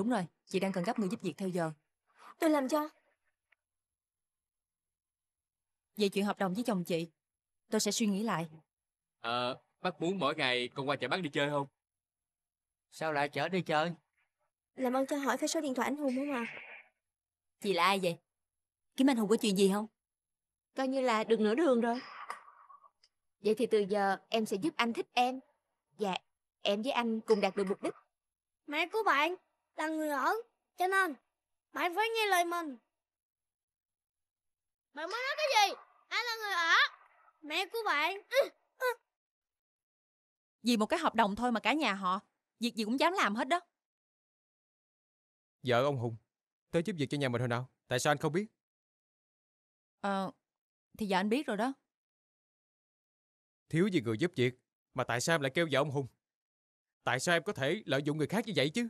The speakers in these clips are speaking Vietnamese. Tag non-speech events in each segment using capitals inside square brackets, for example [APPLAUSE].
Đúng rồi, chị đang cần gấp người giúp việc theo giờ. Tôi làm cho. Về chuyện hợp đồng với chồng chị, tôi sẽ suy nghĩ lại. Ờ, bác muốn mỗi ngày con qua chợ bác đi chơi không? Sao lại chở đi chơi? Làm ơn cho hỏi phải số điện thoại anh Hùng không à? Chị là ai vậy? Kiếm anh Hùng có chuyện gì không? Coi như là được nửa đường rồi. Vậy thì từ giờ em sẽ giúp anh thích em. Dạ, em với anh cùng đạt được mục đích. Mẹ của bạn! là người ở cho nên bạn phải nghe lời mình bạn mới nói cái gì ai là người ở mẹ của bạn ừ, ừ. vì một cái hợp đồng thôi mà cả nhà họ việc gì cũng dám làm hết đó vợ ông hùng tới giúp việc cho nhà mình hồi nào tại sao anh không biết ờ thì giờ anh biết rồi đó thiếu gì người giúp việc mà tại sao em lại kêu vợ ông hùng tại sao em có thể lợi dụng người khác như vậy chứ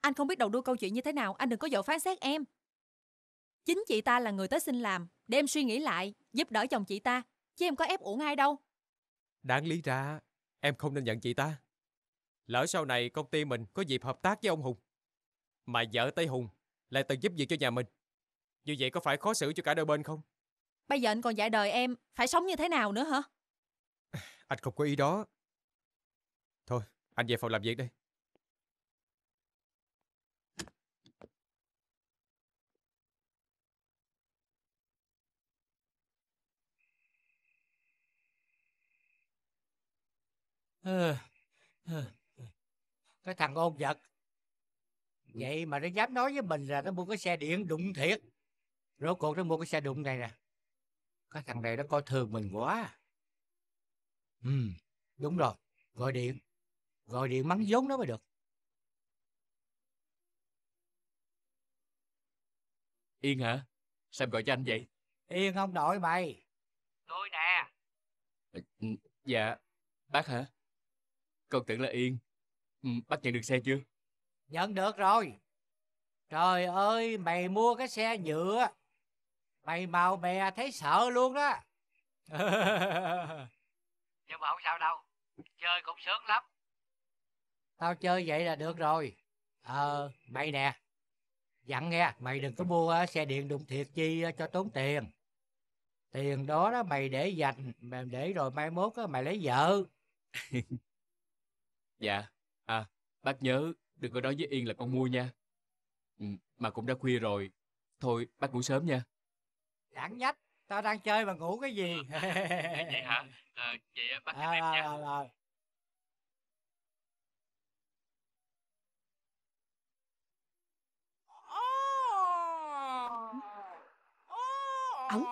anh không biết đầu đuôi câu chuyện như thế nào, anh đừng có dội phán xét em. Chính chị ta là người tới xin làm, để em suy nghĩ lại, giúp đỡ chồng chị ta, chứ em có ép uổng ai đâu. Đáng lý ra, em không nên nhận chị ta. Lỡ sau này công ty mình có dịp hợp tác với ông Hùng, mà vợ Tây Hùng lại từng giúp việc cho nhà mình. Như vậy có phải khó xử cho cả đôi bên không? Bây giờ anh còn dạy đời em phải sống như thế nào nữa hả? Anh không có ý đó. Thôi, anh về phòng làm việc đây. [LAUGHS] cái thằng ôn vật ừ. vậy mà nó dám nói với mình là nó mua cái xe điện đụng thiệt rốt cuộc nó mua cái xe đụng này nè cái thằng này nó coi thường mình quá ừ đúng rồi gọi điện gọi điện mắng vốn nó mới được yên hả sao gọi cho anh vậy yên không đổi mày tôi nè ừ, dạ bác hả con tưởng là Yên ừ, bắt nhận được xe chưa Nhận được rồi Trời ơi mày mua cái xe nhựa Mày màu mè thấy sợ luôn đó [LAUGHS] Nhưng mà không sao đâu Chơi cũng sướng lắm Tao chơi vậy là được rồi Ờ mày nè Dặn nghe mày đừng có mua ờ, xe điện đụng thiệt chi ờ, cho tốn tiền Tiền đó đó mày để dành mày Để rồi mai mốt ờ, mày lấy vợ [LAUGHS] Dạ. À, bác nhớ đừng có nói với Yên là con mua nha. Ừ, mà cũng đã khuya rồi. Thôi, bác ngủ sớm nha. Đáng nhách, tao đang chơi mà ngủ cái gì. [LAUGHS] vậy hả? À, vậy bác à, em nha. À, à. Ống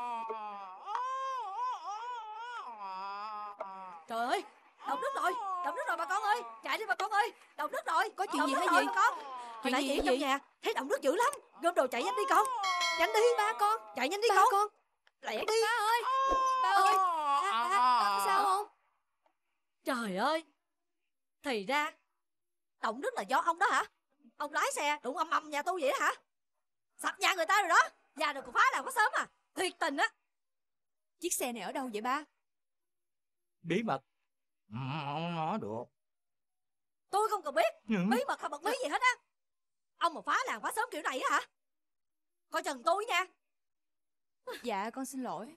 Trời ơi đọc nước rồi đọc nước rồi bà con ơi chạy đi bà con ơi đọc nước rồi có chuyện gì hay gì con chuyện gì nãy trong nhà thấy đọc nước dữ lắm gom đồ chạy nhanh đi con nhanh đi ba con chạy nhanh đi ba con, con. lẹ đi ba ơi ba ơi ba, sao không trời ơi thì ra động nước là do ông đó hả ông lái xe đụng âm âm nhà tôi vậy hả sập nhà người ta rồi đó nhà rồi cũng phá làm có sớm à thiệt tình á chiếc xe này ở đâu vậy ba bí mật không nói được Tôi không cần biết ừ. Bí mật không bật bí gì hết á Ông mà phá làng phá sớm kiểu này á hả Coi chừng tôi nha Dạ con xin lỗi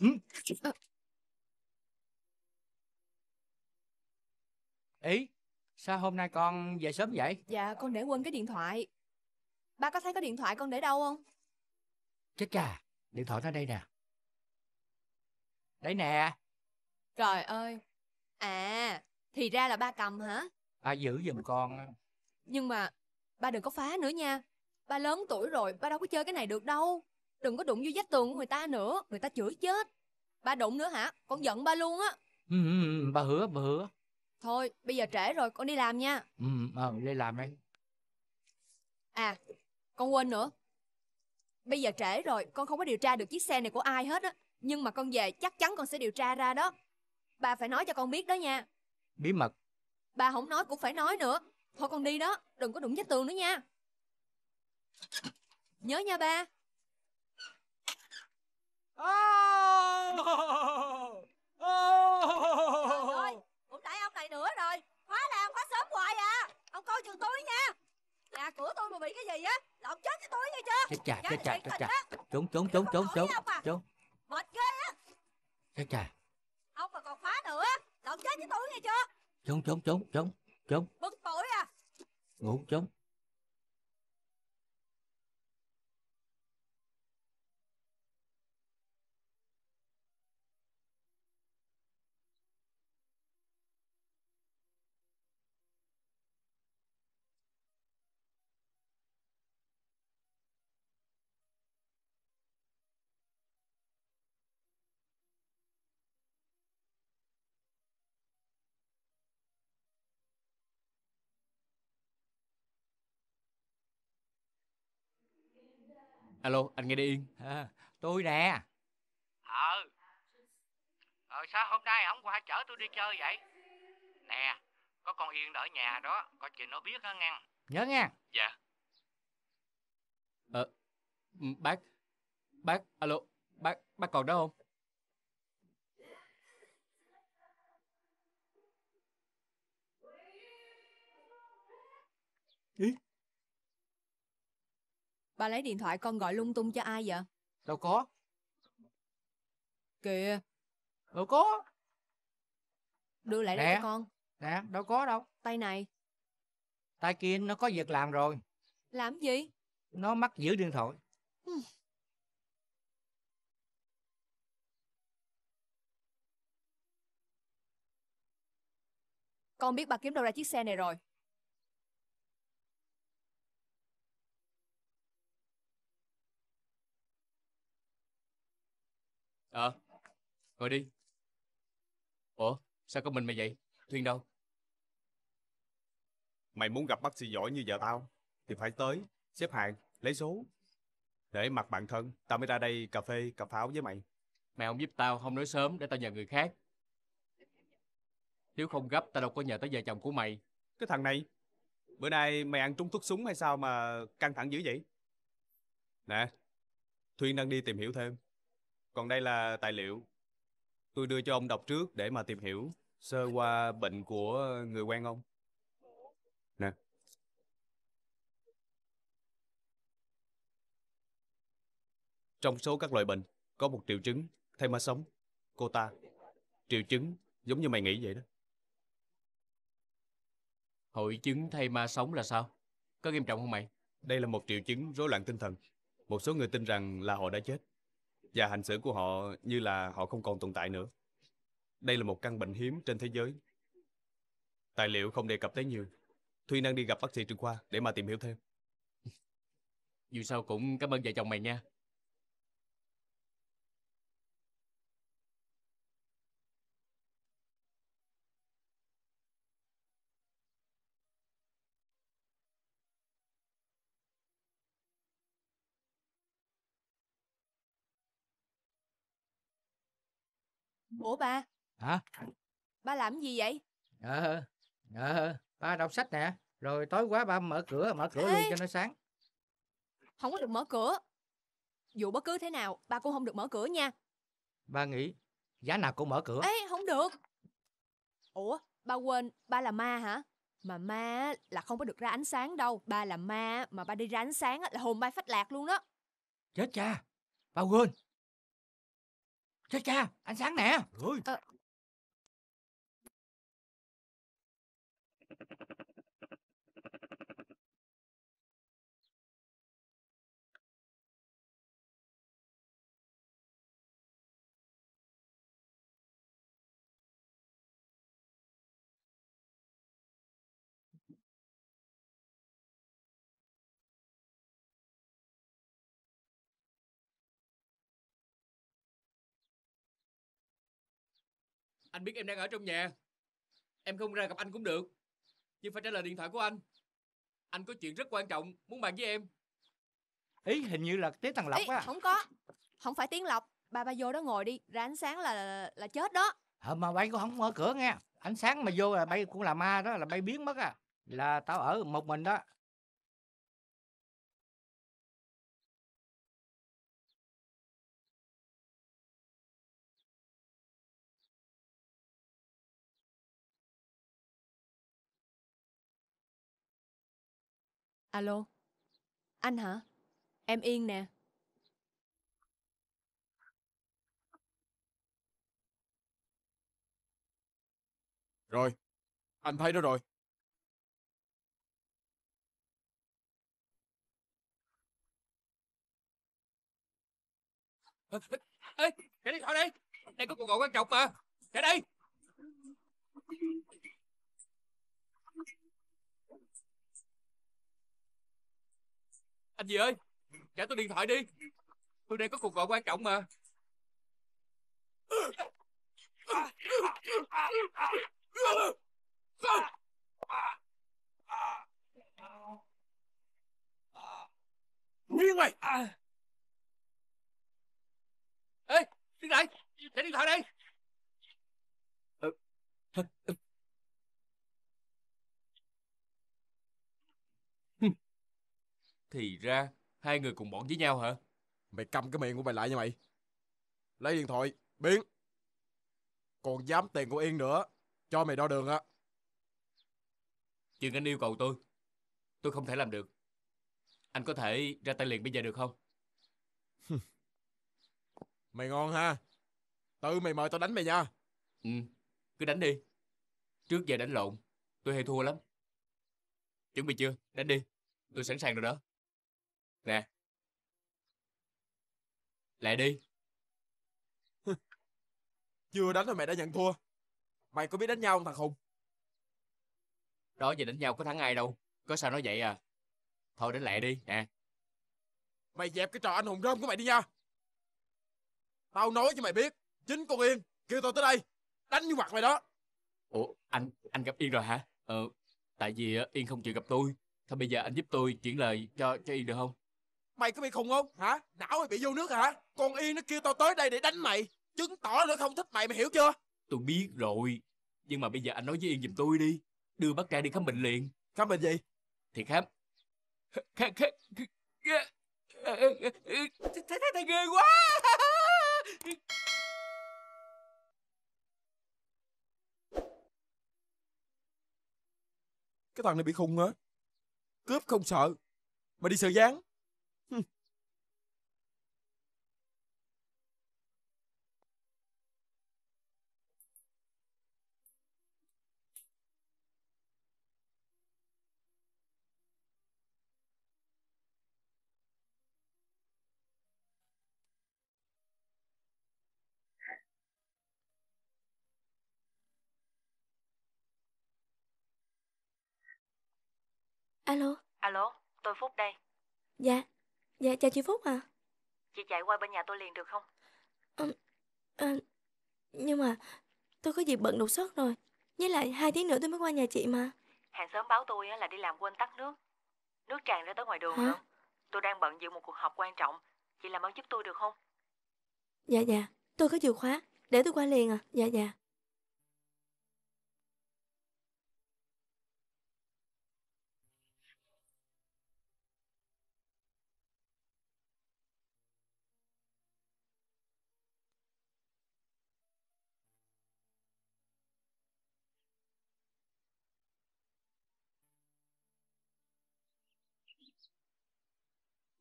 ừ. Ý Sao hôm nay con về sớm vậy Dạ con để quên cái điện thoại Ba có thấy cái điện thoại con để đâu không Chết cha Điện thoại nó đây nè Đấy nè Trời ơi. À, thì ra là ba cầm hả? Ba giữ giùm con á. Nhưng mà ba đừng có phá nữa nha. Ba lớn tuổi rồi, ba đâu có chơi cái này được đâu. Đừng có đụng vô vách tường của người ta nữa, người ta chửi chết. Ba đụng nữa hả? Con giận ba luôn á. Ừ, ừ, ừ ba hứa, ba hứa. Thôi, bây giờ trễ rồi, con đi làm nha. Ừ, ờ, đi làm đi. À, con quên nữa. Bây giờ trễ rồi, con không có điều tra được chiếc xe này của ai hết á. Nhưng mà con về chắc chắn con sẽ điều tra ra đó. Bà phải nói cho con biết đó nha Bí mật Bà không nói cũng phải nói nữa Thôi con đi đó Đừng có đụng vách tường nữa nha Nhớ nha ba Trời ơi Cũng tại ông này nữa rồi Khóa là ông khóa sớm hoài à Ông coi chừng tôi nha Nhà cửa tôi mà bị cái gì á Là ông chết với tôi nghe chưa Chết chà chết chà chết chà Trốn trốn trốn trốn trốn à. Trốn Mệt ghê á Chết chà Ông chết với tôi nghe chưa Trốn trốn trốn trốn trốn Bực bội à Ngủ trốn alo anh nghe đi yên à, tôi nè ờ ờ sao hôm nay ông qua chở tôi đi chơi vậy nè có con yên ở nhà đó có chuyện nó biết á ngăn nhớ nghe. dạ ờ ừ, bác bác alo bác bác còn đó không Ý. Ba lấy điện thoại con gọi lung tung cho ai vậy? Đâu có. Kìa. Đâu có. Đưa lại đây con. Nè, đâu có đâu. Tay này. Tay kia nó có việc làm rồi. Làm gì? Nó mắc giữ điện thoại. Con biết bà kiếm đâu ra chiếc xe này rồi Ờ, à, ngồi đi. Ủa, sao có mình mày vậy? Thuyên đâu? Mày muốn gặp bác sĩ giỏi như vợ tao, thì phải tới, xếp hàng, lấy số. Để mặt bạn thân, tao mới ra đây cà phê, cà pháo với mày. Mày không giúp tao, không nói sớm để tao nhờ người khác. Nếu không gấp, tao đâu có nhờ tới vợ chồng của mày. Cái thằng này, bữa nay mày ăn trúng thuốc súng hay sao mà căng thẳng dữ vậy? Nè, Thuyên đang đi tìm hiểu thêm còn đây là tài liệu. Tôi đưa cho ông đọc trước để mà tìm hiểu sơ qua bệnh của người quen ông. Nè. Trong số các loại bệnh, có một triệu chứng thay ma sống, cô ta. Triệu chứng giống như mày nghĩ vậy đó. Hội chứng thay ma sống là sao? Có nghiêm trọng không mày? Đây là một triệu chứng rối loạn tinh thần. Một số người tin rằng là họ đã chết và hành xử của họ như là họ không còn tồn tại nữa. Đây là một căn bệnh hiếm trên thế giới. Tài liệu không đề cập tới nhiều. thuy đang đi gặp bác sĩ chuyên khoa để mà tìm hiểu thêm. Dù sao cũng cảm ơn vợ chồng mày nha. Ủa ba? Hả? Ba làm gì vậy? Ờ, ờ, ba đọc sách nè. Rồi tối quá ba mở cửa, mở cửa Ê. luôn cho nó sáng. Không có được mở cửa. Dù bất cứ thế nào, ba cũng không được mở cửa nha. Ba nghĩ giá nào cũng mở cửa. Ê, không được. Ủa, ba quên, ba là ma hả? Mà ma là không có được ra ánh sáng đâu. Ba là ma, mà ba đi ra ánh sáng là hồn bay phách lạc luôn đó. Chết cha, ba quên cha cha, ánh sáng nè. Rồi. Ờ, Anh biết em đang ở trong nhà Em không ra gặp anh cũng được Nhưng phải trả lời điện thoại của anh Anh có chuyện rất quan trọng muốn bàn với em Ý hình như là tiếng thằng Lộc á Không có Không phải tiếng Lộc Bà ba vô đó ngồi đi Ra ánh sáng là là chết đó Ờ mà bay cũng không mở cửa nghe Ánh sáng mà vô là bay cũng là ma đó Là bay biến mất à Là tao ở một mình đó Alo? Anh hả? Em Yên nè. Rồi, anh thấy nó rồi. Ê, ê, để đi thôi đi. Đây có cuộc gọi quan trọng mà. Để đi. anh gì ơi trả tôi điện thoại đi tôi đang có cuộc gọi quan trọng mà Nguyên mày Ê, điện lại, Để điện thoại đây ờ, Thì ra hai người cùng bọn với nhau hả? Mày cầm cái miệng của mày lại nha mày. Lấy điện thoại, biến. Còn dám tiền của Yên nữa, cho mày đo đường á. Chuyện anh yêu cầu tôi, tôi không thể làm được. Anh có thể ra tay liền bây giờ được không? [LAUGHS] mày ngon ha. Tự mày mời tao đánh mày nha. Ừ, cứ đánh đi. Trước giờ đánh lộn, tôi hay thua lắm. Chuẩn bị chưa? Đánh đi. Tôi sẵn sàng rồi đó nè lại đi [LAUGHS] chưa đánh mà mày đã nhận thua mày có biết đánh nhau không thằng khùng đó gì đánh nhau có thắng ai đâu có sao nói vậy à thôi đến lẹ đi nè mày dẹp cái trò anh hùng rơm của mày đi nha tao nói cho mày biết chính con yên kêu tao tới đây đánh vô mặt mày đó ủa anh anh gặp yên rồi hả ờ tại vì ờ, yên không chịu gặp tôi thôi bây giờ anh giúp tôi chuyển lời cho cho yên được không Mày có bị khùng không? Hả? Não mày bị vô nước hả? Con Yên nó kêu tao tới đây để đánh mày. Chứng tỏ nó không thích mày, mày hiểu chưa? Tôi biết rồi. Nhưng mà bây giờ anh nói với Yên giùm tôi đi. Đưa bác trai đi khám bệnh liền. Khám bệnh gì? Thì khám... Khám... khám... Thấy thấy ghê quá. Cái thằng này bị khùng hả? Cướp không sợ. Mà đi sợ gián alo alo tôi Phúc đây. Dạ. Dạ, chào chị Phúc à. Chị chạy qua bên nhà tôi liền được không? À, à, nhưng mà tôi có việc bận đột xuất rồi. Với lại hai tiếng nữa tôi mới qua nhà chị mà. Hàng xóm báo tôi là đi làm quên tắt nước. Nước tràn ra tới ngoài đường Hả? Tôi đang bận dự một cuộc họp quan trọng. Chị làm ơn giúp tôi được không? Dạ dạ, tôi có chìa khóa. Để tôi qua liền à. Dạ dạ.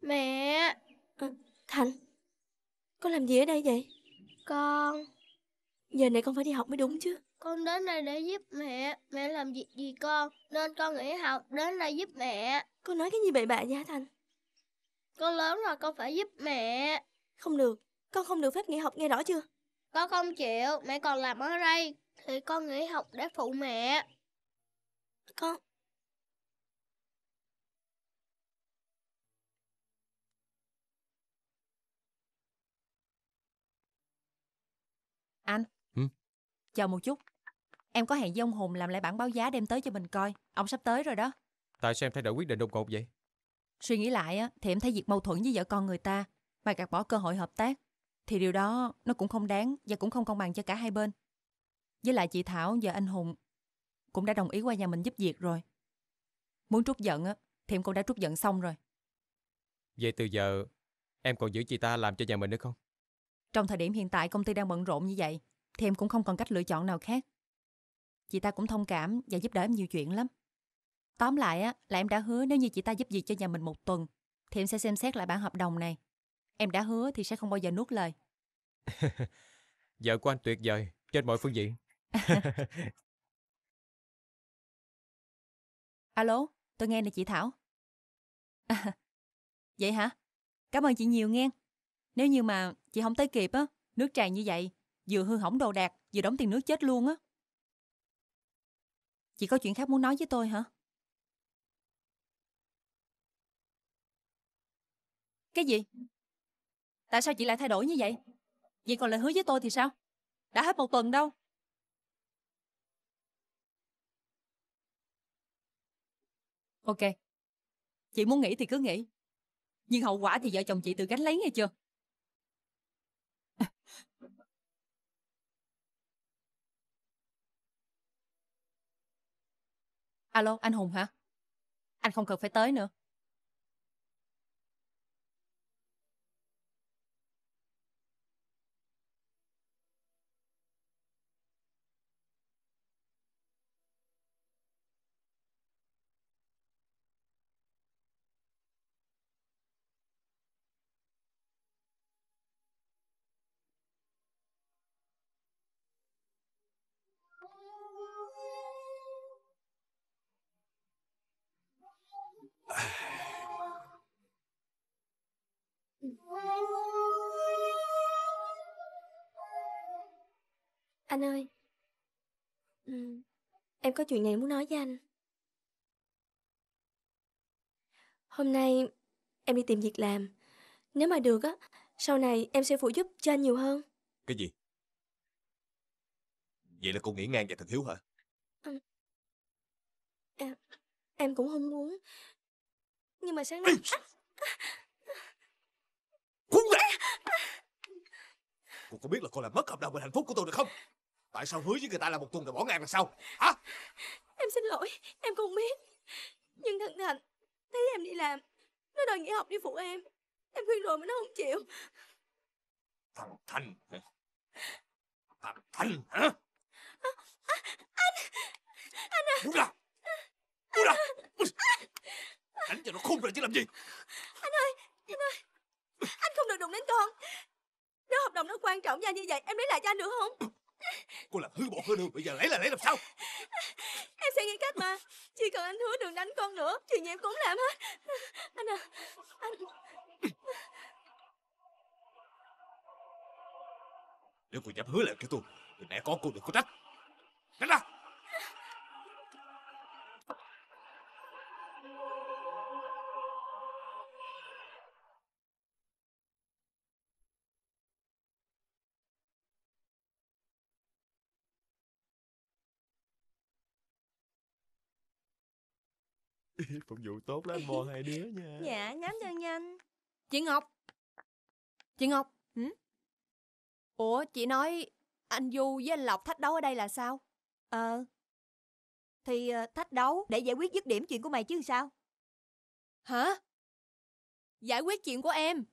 Mẹ ờ, Thành Con làm gì ở đây vậy Con Giờ này con phải đi học mới đúng chứ Con đến đây để giúp mẹ Mẹ làm việc gì, gì con Nên con nghỉ học đến đây giúp mẹ Con nói cái gì bậy bạ vậy hả Thành Con lớn rồi con phải giúp mẹ Không được Con không được phép nghỉ học nghe rõ chưa Con không chịu Mẹ còn làm ở đây Thì con nghỉ học để phụ mẹ Con Chờ một chút, em có hẹn với ông Hùng làm lại bản báo giá đem tới cho mình coi. Ông sắp tới rồi đó. Tại sao em thay đổi quyết định đột ngột vậy? Suy nghĩ lại á, thì em thấy việc mâu thuẫn với vợ con người ta mà gạt bỏ cơ hội hợp tác thì điều đó nó cũng không đáng và cũng không công bằng cho cả hai bên. Với lại chị Thảo và anh Hùng cũng đã đồng ý qua nhà mình giúp việc rồi. Muốn trút giận á, thì em cũng đã trút giận xong rồi. Vậy từ giờ em còn giữ chị ta làm cho nhà mình nữa không? Trong thời điểm hiện tại công ty đang bận rộn như vậy thì em cũng không còn cách lựa chọn nào khác. Chị ta cũng thông cảm và giúp đỡ em nhiều chuyện lắm. Tóm lại á, là em đã hứa nếu như chị ta giúp gì cho nhà mình một tuần, thì em sẽ xem xét lại bản hợp đồng này. Em đã hứa thì sẽ không bao giờ nuốt lời. [LAUGHS] Vợ của anh tuyệt vời, trên mọi phương diện. [LAUGHS] Alo, tôi nghe nè chị Thảo. À, [LAUGHS] vậy hả? Cảm ơn chị nhiều nghe. Nếu như mà chị không tới kịp á, nước tràn như vậy vừa hư hỏng đồ đạc, vừa đóng tiền nước chết luôn á. Chị có chuyện khác muốn nói với tôi hả? Cái gì? Tại sao chị lại thay đổi như vậy? Vậy còn lời hứa với tôi thì sao? Đã hết một tuần đâu. Ok. Chị muốn nghỉ thì cứ nghỉ. Nhưng hậu quả thì vợ chồng chị tự gánh lấy nghe chưa? Alo, anh Hùng hả? Anh không cần phải tới nữa. Anh ơi Em có chuyện này muốn nói với anh Hôm nay em đi tìm việc làm Nếu mà được á Sau này em sẽ phụ giúp cho anh nhiều hơn Cái gì? Vậy là cô nghĩ ngang và thật hiếu hả? Ừ. em cũng không muốn Nhưng mà sáng nay Cuốn lại Cô có biết là cô làm mất hợp đồng về hạnh phúc của tôi được không? Tại sao hứa với người ta là một tuần rồi bỏ ngang là sao Hả Em xin lỗi Em không biết Nhưng thằng Thành Thấy em đi làm Nó đòi nghỉ học đi phụ em Em khuyên rồi mà nó không chịu Thằng Thành hả? Thằng Thành hả à, Anh Anh à Buông ra Buông ra Đánh cho nó khôn rồi chứ làm gì Anh ơi Anh ơi Anh không được đụng đến con Nếu hợp đồng nó quan trọng với như vậy Em lấy lại cho anh được không Cô làm hư bộ hư đường Bây giờ lấy là lấy làm sao Em sẽ nghĩ cách mà Chỉ cần anh hứa đừng đánh con nữa Chuyện gì em cũng làm hết Anh à Anh Nếu cô dám hứa lại cho tôi Thì mẹ con cô đừng có trách Tránh ra [LAUGHS] phục vụ tốt lắm bò hai đứa nha [LAUGHS] dạ nhắm cho nhanh chị ngọc chị ngọc ừ? ủa chị nói anh du với anh lộc thách đấu ở đây là sao ờ thì ờ, thách đấu để giải quyết dứt điểm chuyện của mày chứ sao hả giải quyết chuyện của em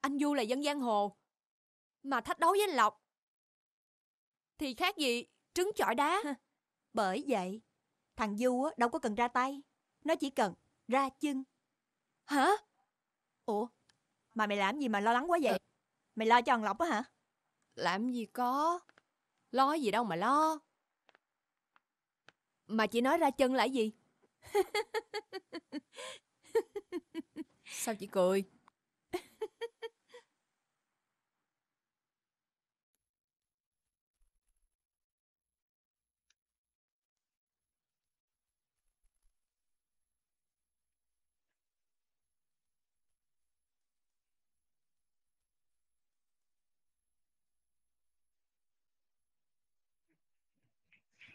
anh du là dân giang hồ mà thách đấu với anh lộc thì khác gì trứng chọi đá [LAUGHS] bởi vậy thằng du đâu có cần ra tay nó chỉ cần ra chân. Hả? Ủa, mà mày làm gì mà lo lắng quá vậy? Mày lo cho thằng Lộc á hả? Làm gì có. Lo gì đâu mà lo. Mà chị nói ra chân là gì? [LAUGHS] Sao chị cười?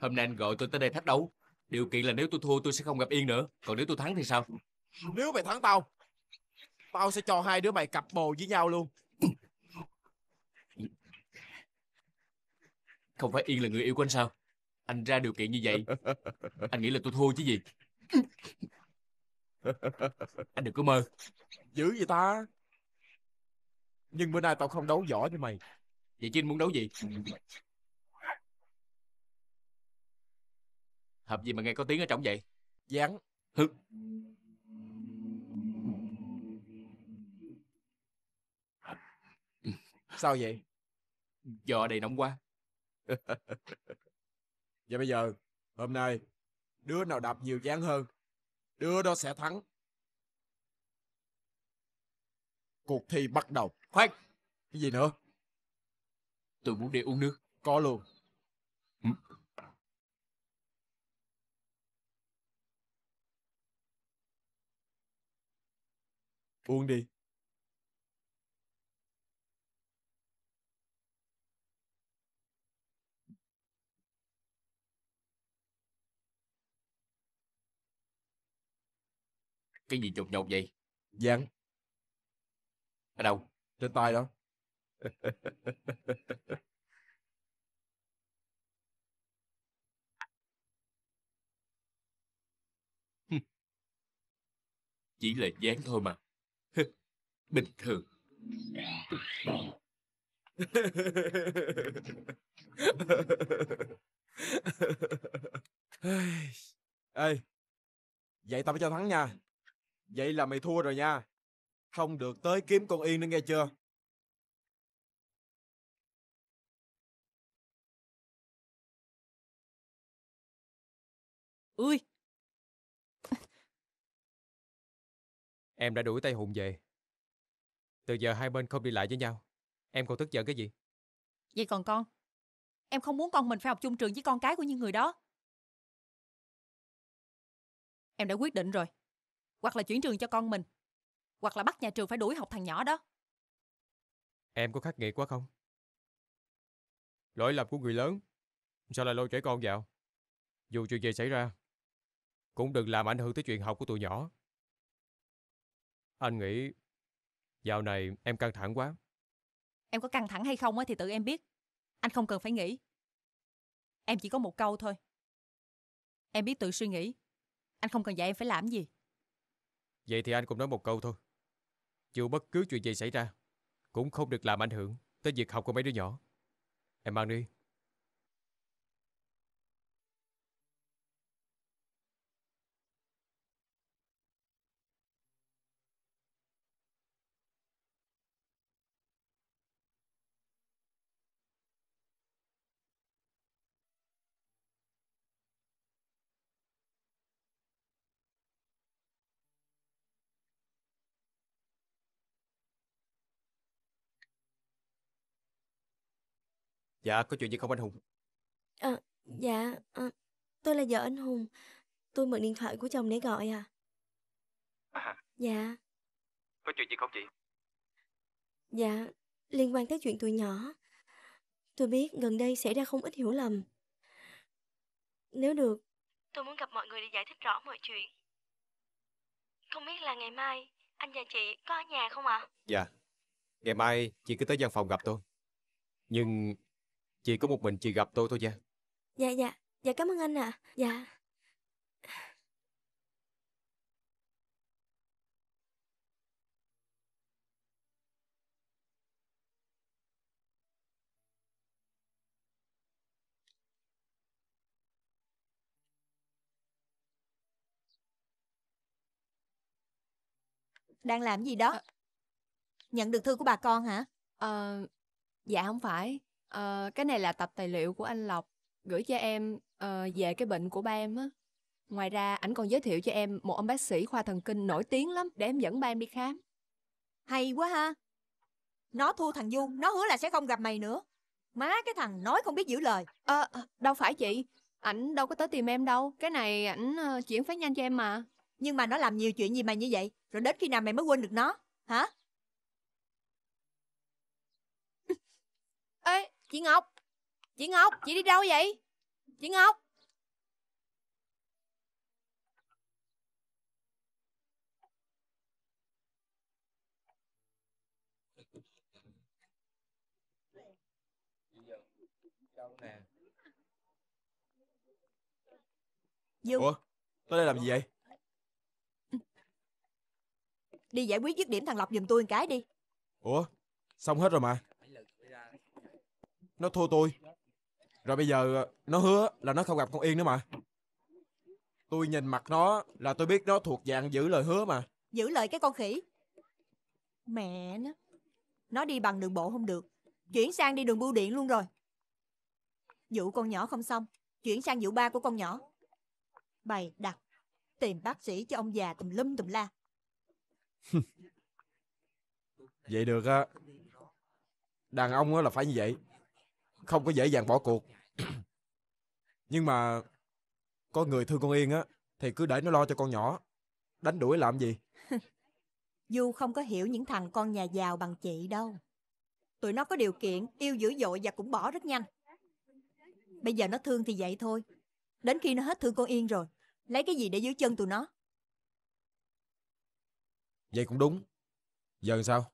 Hôm nay anh gọi tôi tới đây thách đấu. Điều kiện là nếu tôi thua tôi sẽ không gặp Yên nữa. Còn nếu tôi thắng thì sao? Nếu mày thắng tao, tao sẽ cho hai đứa mày cặp bồ với nhau luôn. Không phải Yên là người yêu của anh sao? Anh ra điều kiện như vậy, anh nghĩ là tôi thua chứ gì? Anh đừng có mơ. Dữ gì ta? Nhưng bữa nay tao không đấu võ với mày. Vậy chứ anh muốn đấu gì? Hợp gì mà nghe có tiếng ở trong vậy? dán, Hừ. Sao vậy? Do đầy nóng quá. [LAUGHS] vậy bây giờ, hôm nay, đứa nào đạp nhiều dán hơn, đứa đó sẽ thắng. Cuộc thi bắt đầu. Khoan! Cái gì nữa? Tôi muốn đi uống nước. Có luôn. Uống đi. Cái gì nhột nhột vậy? Dán. Ở đâu? Trên tay đó. [LAUGHS] Chỉ là dán thôi mà bình thường [LAUGHS] ê vậy tao phải cho thắng nha vậy là mày thua rồi nha không được tới kiếm con yên nữa nghe chưa ui em đã đuổi tay hùng về từ giờ hai bên không đi lại với nhau Em còn tức giận cái gì Vậy còn con Em không muốn con mình phải học chung trường với con cái của những người đó Em đã quyết định rồi Hoặc là chuyển trường cho con mình Hoặc là bắt nhà trường phải đuổi học thằng nhỏ đó Em có khắc nghiệt quá không Lỗi lầm của người lớn Sao lại lôi trẻ con vào Dù chuyện gì xảy ra Cũng đừng làm ảnh hưởng tới chuyện học của tụi nhỏ Anh nghĩ Dạo này em căng thẳng quá. Em có căng thẳng hay không thì tự em biết. Anh không cần phải nghĩ. Em chỉ có một câu thôi. Em biết tự suy nghĩ. Anh không cần dạy em phải làm gì. Vậy thì anh cũng nói một câu thôi. Dù bất cứ chuyện gì xảy ra, cũng không được làm ảnh hưởng tới việc học của mấy đứa nhỏ. Em mang đi, Dạ, có chuyện gì không anh Hùng? À, dạ, à, tôi là vợ anh Hùng. Tôi mượn điện thoại của chồng để gọi à. À, Dạ, có chuyện gì không chị? dạ, liên quan tới chuyện tụi nhỏ. Tôi biết gần đây xảy ra không ít hiểu lầm. Nếu được, tôi muốn gặp mọi người để giải thích rõ mọi chuyện. Không biết là ngày mai anh và chị có ở nhà không ạ? Dạ, ngày mai chị cứ tới văn phòng gặp tôi. Nhưng Chị có một mình chị gặp tôi thôi nha Dạ dạ Dạ cảm ơn anh ạ à. Dạ Đang làm gì đó? Ờ. Nhận được thư của bà con hả? Ờ, dạ không phải uh, cái này là tập tài liệu của anh lộc gửi cho em uh, về cái bệnh của ba em á ngoài ra ảnh còn giới thiệu cho em một ông bác sĩ khoa thần kinh nổi tiếng lắm để em dẫn ba em đi khám hay quá ha nó thua thằng du nó hứa là sẽ không gặp mày nữa má cái thằng nói không biết giữ lời ờ à, đâu phải chị ảnh đâu có tới tìm em đâu cái này ảnh chuyển phát nhanh cho em mà nhưng mà nó làm nhiều chuyện gì mà như vậy rồi đến khi nào mày mới quên được nó hả [LAUGHS] ê chị ngọc chị ngọc chị đi đâu vậy chị ngọc Dương. Ủa, tới đây làm gì vậy? Đi giải quyết dứt điểm thằng Lộc giùm tôi một cái đi. Ủa, xong hết rồi mà. Nó thua tôi Rồi bây giờ ờ, nó hứa là nó không gặp con Yên nữa mà Tôi nhìn mặt nó là tôi biết nó thuộc dạng giữ lời hứa mà Giữ lời cái con khỉ Mẹ nó Nó đi bằng đường bộ không được Chuyển sang đi đường bưu điện luôn rồi Vụ con nhỏ không xong Chuyển sang vụ ba của con nhỏ Bày đặt Tìm bác sĩ cho ông già tùm lum tùm la [LAUGHS] Vậy được á Đàn ông là phải như vậy không có dễ dàng bỏ cuộc [CLEARS THROAT] nhưng mà có người thương con yên á thì cứ để nó lo cho con nhỏ đánh đuổi làm gì [LAUGHS] du không có hiểu những thằng con nhà giàu bằng chị đâu tụi nó có điều kiện yêu dữ dội và cũng bỏ rất nhanh bây giờ nó thương thì vậy thôi đến khi nó hết thương con yên rồi lấy cái gì để dưới chân tụi nó vậy cũng đúng giờ sao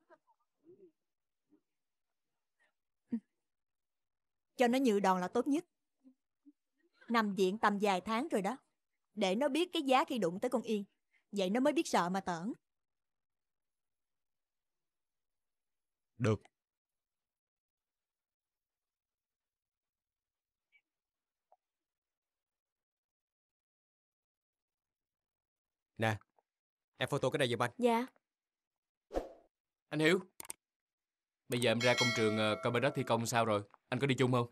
cho nó như đòn là tốt nhất nằm viện tầm vài tháng rồi đó để nó biết cái giá khi đụng tới con yên vậy nó mới biết sợ mà tởn được nè em photo cái này giùm anh dạ anh hiếu bây giờ em ra công trường coi bên đó thi công sao rồi anh có đi chung không?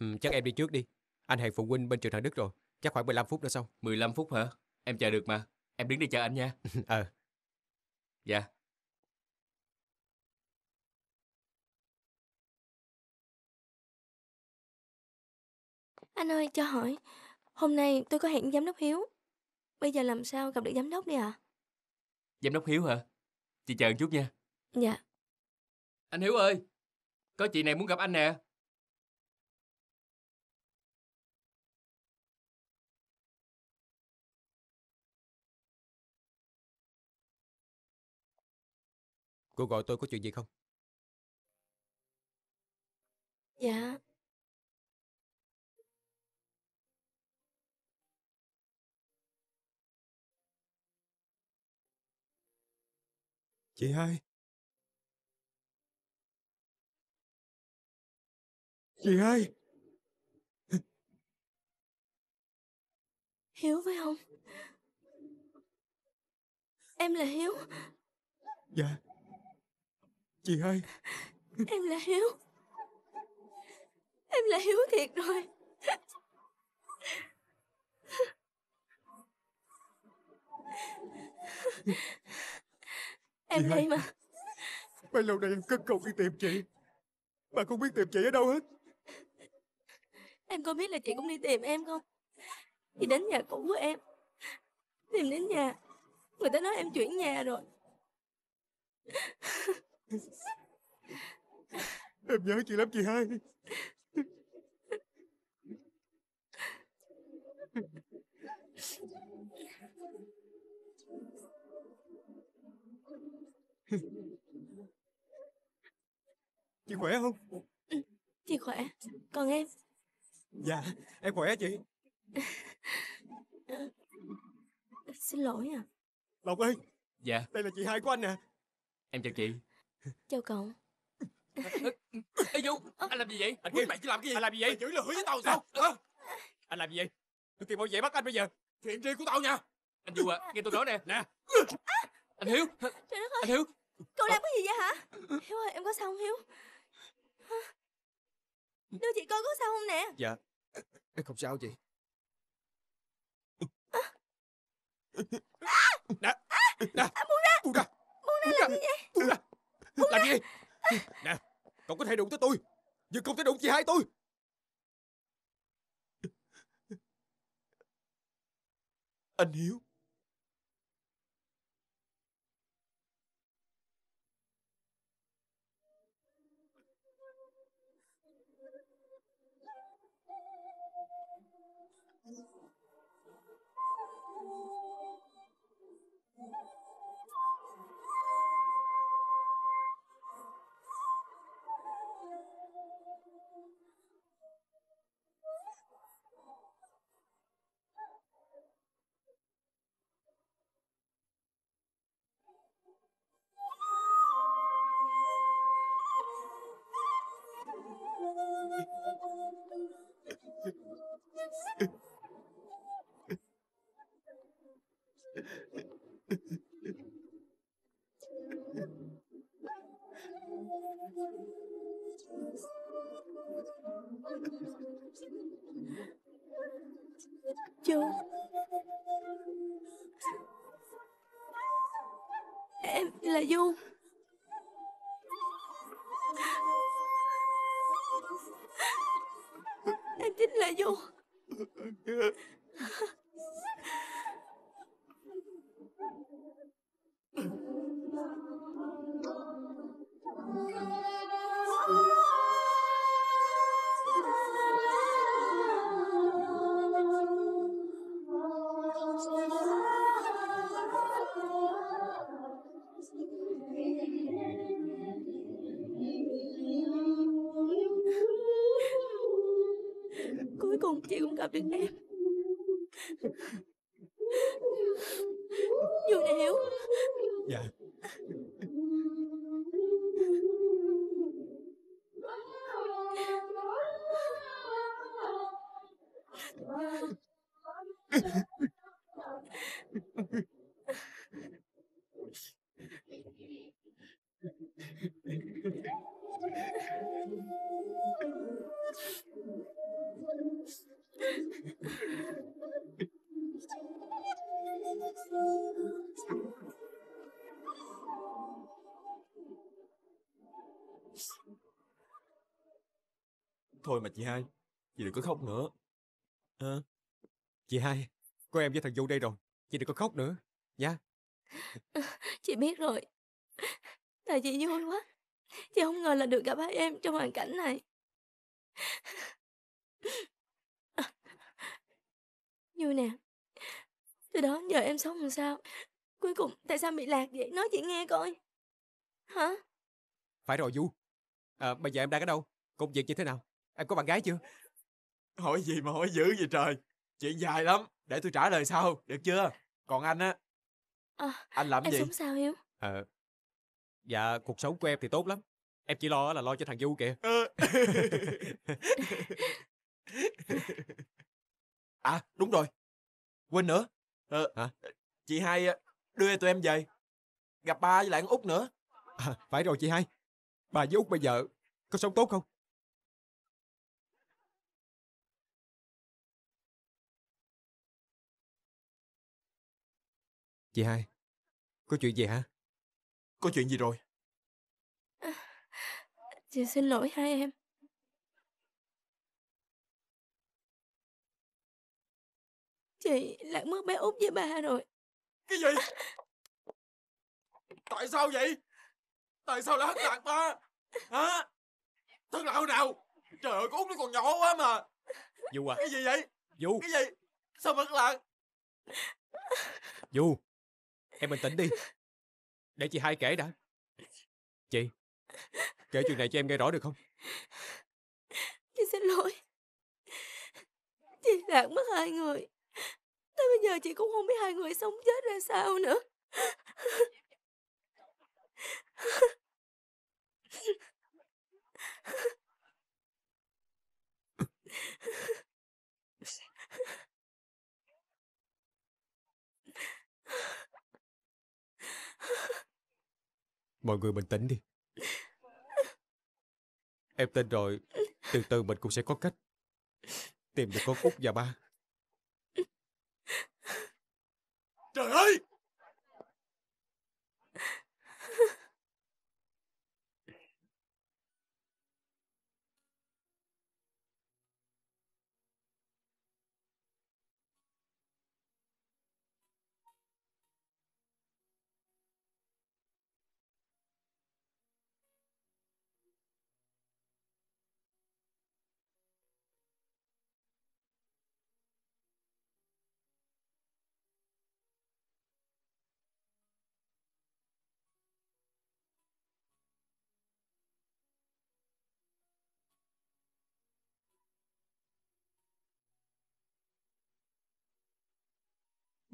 Ừ, chắc em đi trước đi. Anh hẹn phụ huynh bên trường Thằng Đức rồi. Chắc khoảng 15 phút nữa sau. 15 phút hả? Em chờ được mà. Em đứng đi chờ anh nha. ờ. [LAUGHS] Dạ. Anh ơi, cho hỏi, hôm nay tôi có hẹn giám đốc Hiếu. Bây giờ làm sao gặp được giám đốc đi ạ? À? Giám đốc Hiếu hả? Chị chờ một chút nha. Dạ. Anh Hiếu ơi, có chị này muốn gặp anh nè. Cô gọi tôi có chuyện gì không? Dạ Chị hai Chị hai Hiếu phải không Em là Hiếu Dạ Chị hai Em là Hiếu Em là Hiếu thiệt rồi Em chị đây mà Bấy lâu nay em cất cầu đi tìm chị Mà không biết tìm chị ở đâu hết Em có biết là chị cũng đi tìm em không Chị đến nhà cũ của em Tìm đến nhà Người ta nói em chuyển nhà rồi Em nhớ chị lắm chị hai Chị khỏe không? Chị khỏe Còn em? Dạ em khỏe chị Xin lỗi à Lộc ơi Dạ Đây là chị hai của anh nè à. Em chào chị Chào cậu Ê Du Anh làm gì vậy Anh biết mày chỉ làm cái gì Anh làm gì vậy Mày chửi lưỡi với tao sao Hả Anh làm gì vậy Tôi tìm bảo vệ bắt anh bây giờ Chuyện riêng của tao nha Anh Du à Nghe tôi nói nè Nè Anh Hiếu Trời đất ơi Anh Hiếu Cậu làm ờ. cái gì vậy hả Hiếu ơi em có sao không Hiếu Đưa chị coi có sao không nè Dạ không sao chị ờ. Nè ờ. Nè Buông ra Buông ra Buông ra làm gì vậy Buông ra làm gì Nè Cậu có thể đụng tới tôi Nhưng không thể đụng chị hai tôi Anh Hiếu you? chị hai chị đừng có khóc nữa à, chị hai có em với thằng vô đây rồi chị đừng có khóc nữa nha ờ, chị biết rồi tại chị vui quá chị không ngờ là được gặp hai em trong hoàn cảnh này ờ, vui nè từ đó giờ em sống làm sao cuối cùng tại sao bị lạc vậy nói chị nghe coi hả phải rồi du à, bây giờ em đang ở đâu công việc như thế nào Em à, có bạn gái chưa? Hỏi gì mà hỏi dữ vậy trời? Chuyện dài lắm, để tôi trả lời sau, được chưa? Còn anh á, à, anh làm em gì? Em sống sao Hiếu? à, dạ cuộc sống của em thì tốt lắm. Em chỉ lo là lo cho thằng Du kìa. Ờ. [LAUGHS] à, đúng rồi. Quên nữa. à, Hả? Chị hai đưa tụi em về. Gặp ba với lại con Út nữa. À, phải rồi chị hai. Bà với Út bây giờ có sống tốt không? Chị hai, có chuyện gì hả? Có chuyện gì rồi? À, [SIGHS] chị xin lỗi hai em. Chị lại mất bé út với ba rồi. Cái gì? Tại sao vậy? Tại sao lại hất lạc ba Hả? Thật là hồi nào? Trời ơi, con út nó còn nhỏ quá mà. Vũ à. Cái gì vậy? Vũ. Cái gì? Sao mất lạc? Vũ. Em bình tĩnh đi Để chị hai kể đã Chị Kể chuyện này cho em nghe rõ được không Chị xin lỗi Chị lạc mất hai người Tới bây giờ chị cũng không biết hai người sống chết ra sao nữa Mọi người bình tĩnh đi Em tin rồi Từ từ mình cũng sẽ có cách Tìm được con Út và ba Trời ơi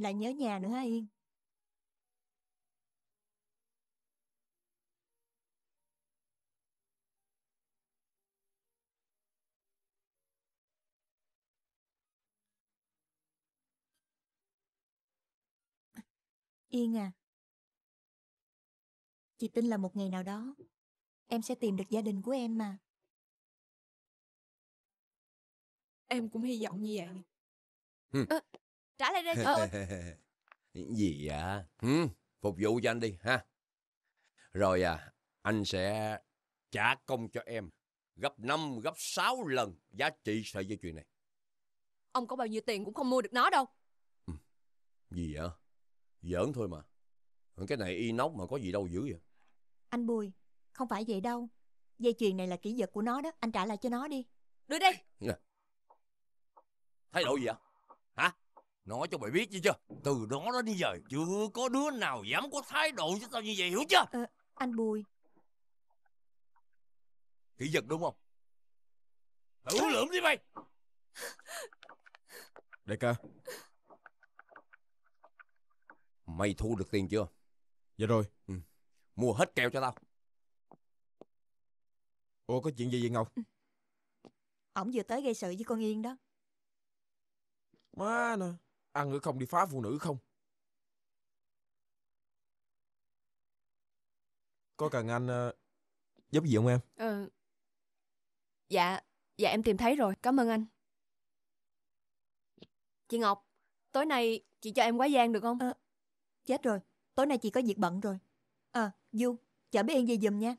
Lại nhớ nhà nữa hả Yên? Yên à, chị tin là một ngày nào đó em sẽ tìm được gia đình của em mà. Em cũng hy vọng như vậy. Ừ. À, trả lại đây cho tôi gì vậy ừ, phục vụ cho anh đi ha rồi à anh sẽ trả công cho em gấp 5, gấp 6 lần giá trị sợi dây chuyền này. Ông có bao nhiêu tiền cũng không mua được nó đâu. Ừ. Gì vậy? Giỡn thôi mà. Cái này y nóc mà có gì đâu dữ vậy? Anh Bùi, không phải vậy đâu. Dây chuyền này là kỷ vật của nó đó, anh trả lại cho nó đi. Đưa đi Thái độ gì vậy? Nói cho mày biết chứ chưa Từ đó đi giờ chưa có đứa nào dám có thái độ với tao như vậy hiểu chưa ờ, Anh Bùi Kỹ vật đúng không Mày lượm đi mày Đại ca Mày thu được tiền chưa Dạ rồi ừ. Mua hết keo cho tao Ủa có chuyện gì vậy Ngọc ừ. Ổng vừa tới gây sự với con Yên đó Má nè Ăn ở không đi phá phụ nữ không? Có cần anh uh, giúp gì không em? Ừ. Dạ, dạ em tìm thấy rồi. Cảm ơn anh. Chị Ngọc, tối nay chị cho em quá gian được không? À, chết rồi, tối nay chị có việc bận rồi. À, Du, chở bé Yên về giùm nha.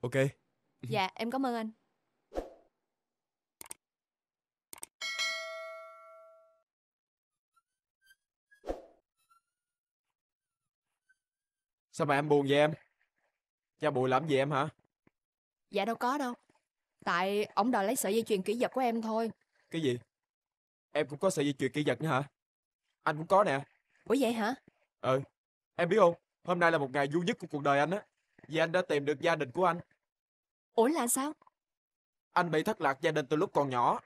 Ok. Dạ, em cảm ơn anh. Sao mà em buồn vậy em? Cha Bụi làm gì em hả? Dạ đâu có đâu. Tại ông đòi lấy sợi dây chuyền kỹ vật của em thôi. Cái gì? Em cũng có sợi dây chuyền kỹ vật nữa hả? Anh cũng có nè. Ủa vậy hả? Ừ. Em biết không? Hôm nay là một ngày vui nhất của cuộc đời anh á. Vì anh đã tìm được gia đình của anh. Ủa là sao? Anh bị thất lạc gia đình từ lúc còn nhỏ.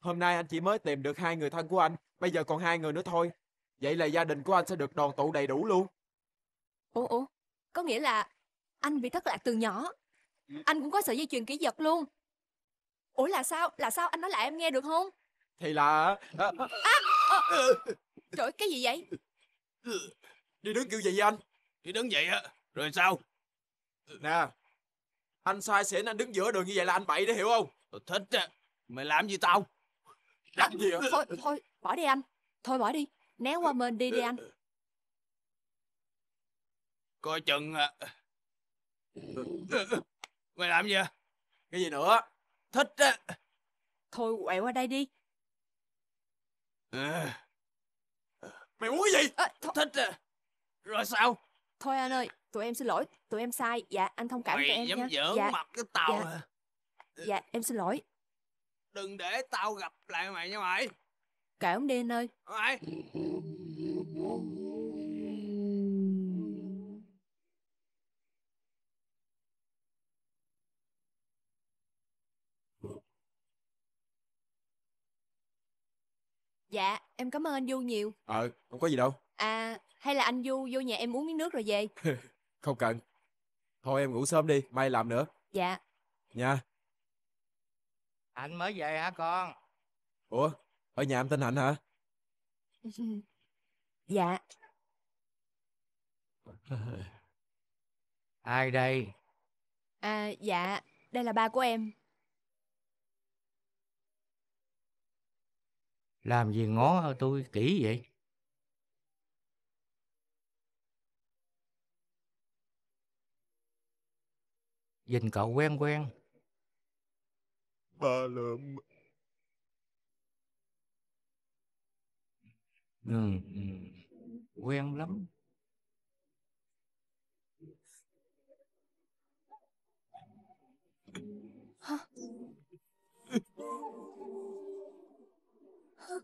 Hôm nay anh chỉ mới tìm được hai người thân của anh. Bây giờ còn hai người nữa thôi. Vậy là gia đình của anh sẽ được đoàn tụ đầy đủ luôn. Ủa ủa, có nghĩa là anh bị thất lạc từ nhỏ. Anh cũng có sợi dây chuyền kỹ vật luôn. Ủa là sao? Là sao? Anh nói lại em nghe được không? Thì là... À, à, trời cái gì vậy? Đi đứng kiểu gì vậy anh? Đi đứng vậy á, rồi sao? Nè, anh sai xỉn anh đứng giữa đường như vậy là anh bậy đó hiểu không? Tôi thích á, mày làm gì tao? Làm gì hả? Thôi, thôi, bỏ đi anh. Thôi bỏ đi, né qua ờ, bên đi đi ờ, anh coi chừng à. [LAUGHS] mày làm gì cái gì nữa thích á thôi quẹo qua đây đi à. mày muốn cái gì à, th- thích à. rồi sao thôi anh ơi tụi em xin lỗi tụi em sai dạ anh thông cảm mày cho em dám nha giỡn dạ. mặt cái tao dạ. à dạ em xin lỗi đừng để tao gặp lại mày nha mày kệ ông đi anh ơi mày Dạ, em cảm ơn anh Du nhiều. Ờ, không có gì đâu. À, hay là anh Du vô nhà em uống miếng nước rồi về. [LAUGHS] không cần. Thôi em ngủ sớm đi, mai làm nữa. Dạ. Nha. anh mới về hả con? Ủa, ở nhà em tên Hạnh hả? [LAUGHS] dạ. Ai đây? À, dạ, đây là ba của em. làm gì ngó tôi kỹ vậy nhìn cậu quen quen ba lượm ừ, ừ. quen lắm Hả? Anh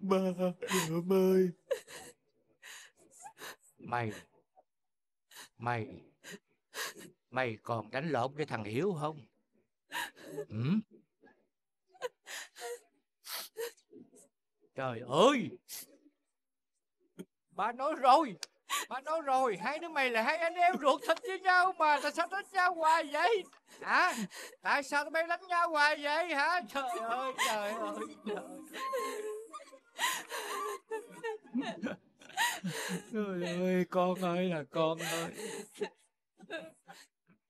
Ba Đường ơi Mày Mày mày còn đánh lộn với thằng Hiếu không? Ừ? Trời ơi! Bà nói rồi! Bà nói rồi, hai đứa mày là hai anh em ruột thịt với nhau mà Tại sao đánh nhau hoài vậy? Hả? Tại sao tụi bay đánh nhau hoài vậy hả? Trời ơi, trời ơi, trời ơi. Trời ơi, con ơi là con ơi.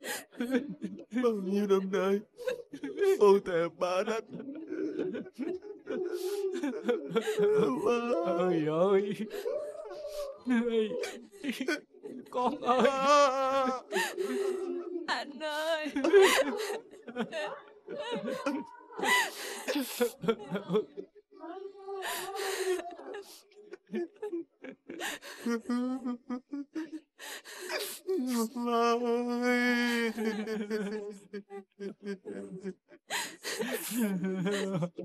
[LAUGHS] Bao nhiêu năm nay Ô thèm ba đất, Ôi ơi Ê, Con ơi Anh ơi [LAUGHS] 妈耶！